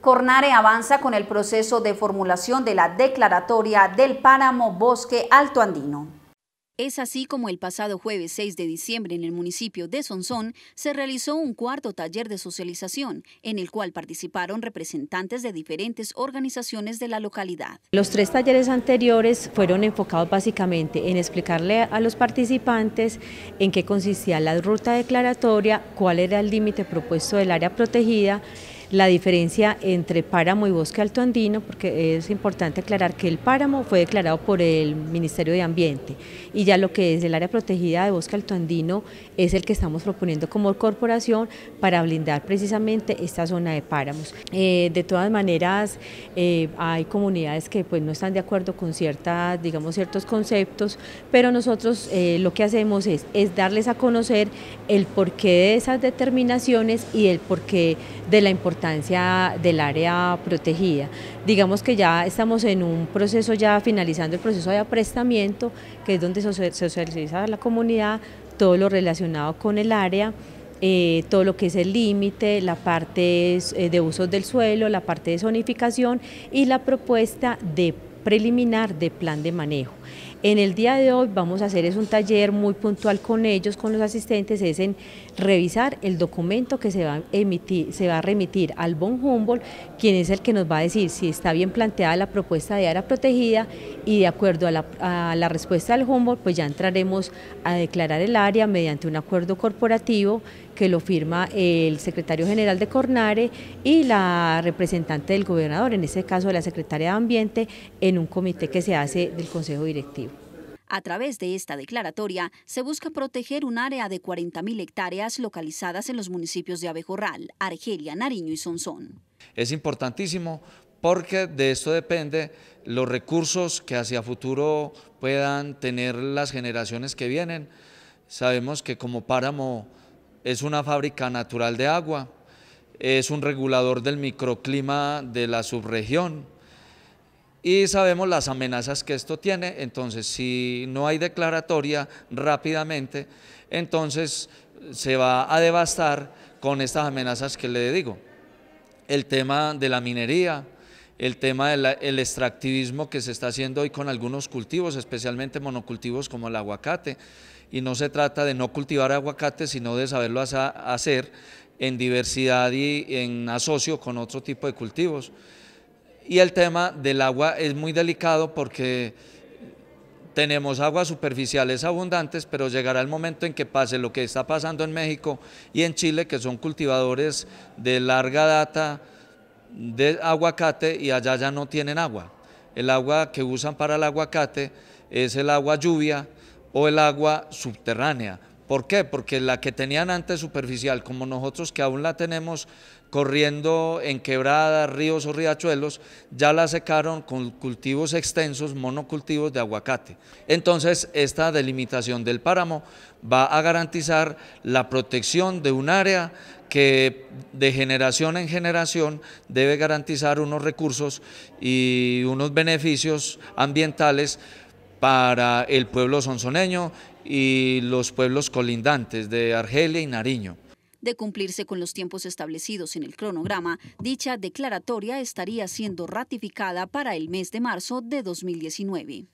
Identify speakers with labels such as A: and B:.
A: Cornare avanza con el proceso de formulación de la declaratoria del páramo Bosque Alto Andino. Es así como el pasado jueves 6 de diciembre en el municipio de Sonsón se realizó un cuarto taller de socialización en el cual participaron representantes de diferentes organizaciones de la localidad.
B: Los tres talleres anteriores fueron enfocados básicamente en explicarle a los participantes en qué consistía la ruta declaratoria, cuál era el límite propuesto del área protegida la diferencia entre páramo y bosque alto andino, porque es importante aclarar que el páramo fue declarado por el Ministerio de Ambiente y ya lo que es el área protegida de bosque alto andino es el que estamos proponiendo como corporación para blindar precisamente esta zona de páramos. Eh, de todas maneras, eh, hay comunidades que pues, no están de acuerdo con ciertas, digamos, ciertos conceptos, pero nosotros eh, lo que hacemos es, es darles a conocer el porqué de esas determinaciones y el porqué de la importancia del área protegida. Digamos que ya estamos en un proceso, ya finalizando el proceso de aprestamiento, que es donde se socializa la comunidad todo lo relacionado con el área, eh, todo lo que es el límite, la parte eh, de usos del suelo, la parte de zonificación y la propuesta de preliminar de plan de manejo. En el día de hoy vamos a hacer es un taller muy puntual con ellos, con los asistentes, es en revisar el documento que se va a emitir, se va remitir al Bon Humboldt, quien es el que nos va a decir si está bien planteada la propuesta de área protegida y de acuerdo a la, a la respuesta del Humboldt, pues ya entraremos a declarar el área mediante un acuerdo corporativo que lo firma el secretario general de Cornare y la representante del gobernador, en este caso la secretaria de Ambiente, en un comité que se hace del Consejo Directivo.
A: A través de esta declaratoria se busca proteger un área de 40.000 hectáreas localizadas en los municipios de Abejorral, Argelia, Nariño y Sonsón.
C: Es importantísimo porque de esto depende los recursos que hacia futuro puedan tener las generaciones que vienen. Sabemos que como páramo es una fábrica natural de agua, es un regulador del microclima de la subregión y sabemos las amenazas que esto tiene, entonces si no hay declaratoria rápidamente, entonces se va a devastar con estas amenazas que le digo. El tema de la minería, el tema del extractivismo que se está haciendo hoy con algunos cultivos, especialmente monocultivos como el aguacate, y no se trata de no cultivar aguacate, sino de saberlo hacer en diversidad y en asocio con otro tipo de cultivos. Y el tema del agua es muy delicado porque tenemos aguas superficiales abundantes, pero llegará el momento en que pase lo que está pasando en México y en Chile, que son cultivadores de larga data de aguacate y allá ya no tienen agua. El agua que usan para el aguacate es el agua lluvia, o el agua subterránea. ¿Por qué? Porque la que tenían antes superficial, como nosotros que aún la tenemos corriendo en quebradas, ríos o riachuelos, ya la secaron con cultivos extensos, monocultivos de aguacate. Entonces, esta delimitación del páramo va a garantizar la protección de un área que de generación en generación debe garantizar unos recursos y unos beneficios ambientales para el pueblo sonsoneño y los pueblos colindantes de Argelia y Nariño.
A: De cumplirse con los tiempos establecidos en el cronograma, dicha declaratoria estaría siendo ratificada para el mes de marzo de 2019.